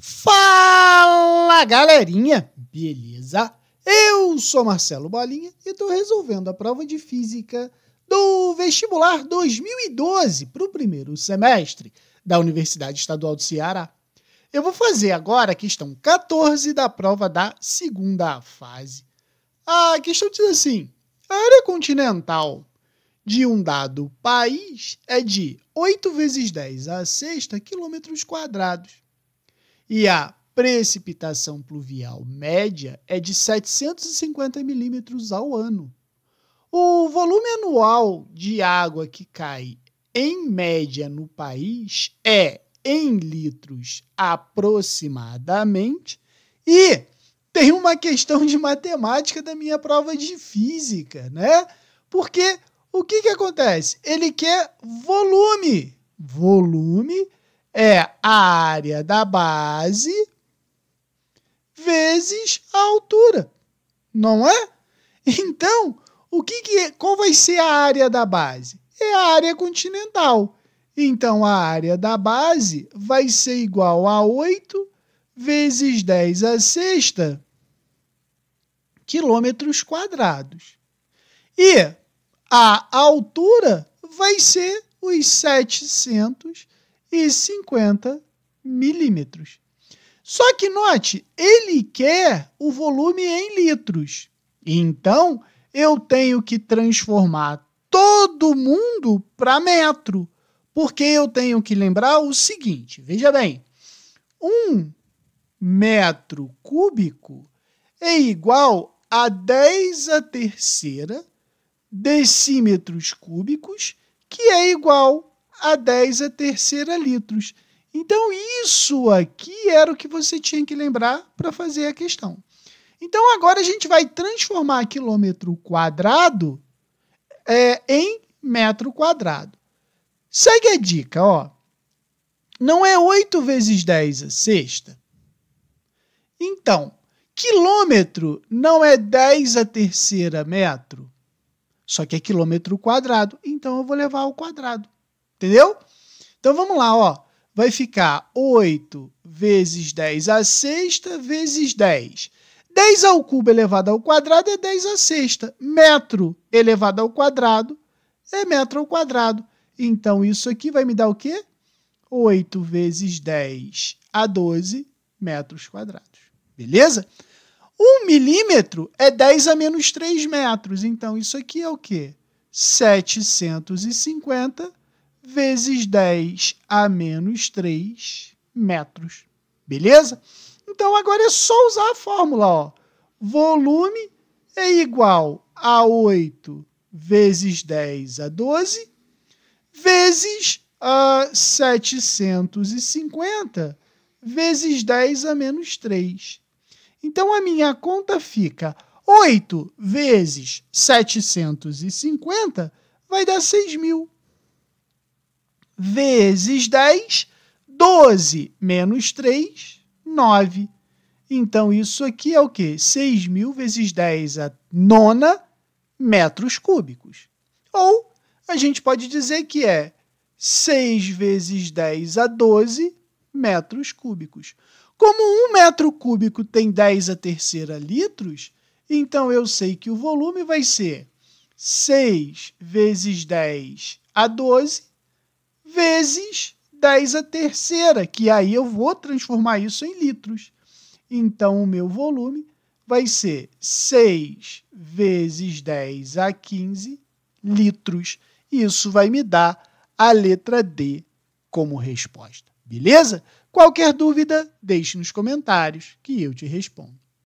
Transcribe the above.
Fala galerinha, beleza? Eu sou Marcelo Bolinha e estou resolvendo a prova de física do vestibular 2012 para o primeiro semestre da Universidade Estadual do Ceará. Eu vou fazer agora a questão 14 da prova da segunda fase. A questão diz assim: a área continental de um dado país é de 8 vezes 10 a sexta quilômetros quadrados e a precipitação pluvial média é de 750 milímetros ao ano. O volume anual de água que cai em média no país é, em litros aproximadamente, e tem uma questão de matemática da minha prova de física, né? Porque o que, que acontece? Ele quer volume. Volume é a área da base vezes a altura, não é? Então, o que, que é, qual vai ser a área da base? É a área continental. Então, a área da base vai ser igual a 8 vezes 10 a sexta quilômetros quadrados. E a altura vai ser os 700 e 50 milímetros. Só que note, ele quer o volume em litros. Então, eu tenho que transformar todo mundo para metro, porque eu tenho que lembrar o seguinte: veja bem, um metro cúbico é igual a 10 a terceira decímetros cúbicos, que é igual a 10 a é terceira litros. Então, isso aqui era o que você tinha que lembrar para fazer a questão. Então, agora a gente vai transformar quilômetro quadrado é, em metro quadrado. Segue a dica, ó. Não é 8 vezes 10 a é sexta? Então, quilômetro não é 10 a terceira metro? Só que é quilômetro quadrado, então eu vou levar ao quadrado. Entendeu? Então vamos lá, ó. Vai ficar 8 vezes 10 à sexta vezes 10. 10 ao cubo elevado ao quadrado é 10 à sexta. Metro elevado ao quadrado é metro ao quadrado. Então isso aqui vai me dar o quê? 8 vezes 10 a 12 metros quadrados. Beleza? 1 milímetro é 10 a menos 3 metros. Então isso aqui é o quê? 750 vezes 10 a menos 3 metros. Beleza? Então agora é só usar a fórmula. Ó. Volume é igual a 8 vezes 10 a 12 vezes uh, ah, 750 vezes 10 a menos 3. Então a minha conta fica 8 vezes 750 vai dar 6 mil vezes 10, 12 menos 3, 9. Então, isso aqui é o quê? 6.000 vezes 10 a nona metros cúbicos. Ou a gente pode dizer que é 6 vezes 10 a 12 metros cúbicos. Como um metro cúbico tem 10 a terceira litros, então eu sei que o volume vai ser 6 vezes 10 a 12 vezes 10 a terceira, que aí eu vou transformar isso em litros. Então, o meu volume vai ser 6 vezes 10 a 15 litros. Isso vai me dar a letra D como resposta. Beleza? Qualquer dúvida, deixe nos comentários que eu te respondo.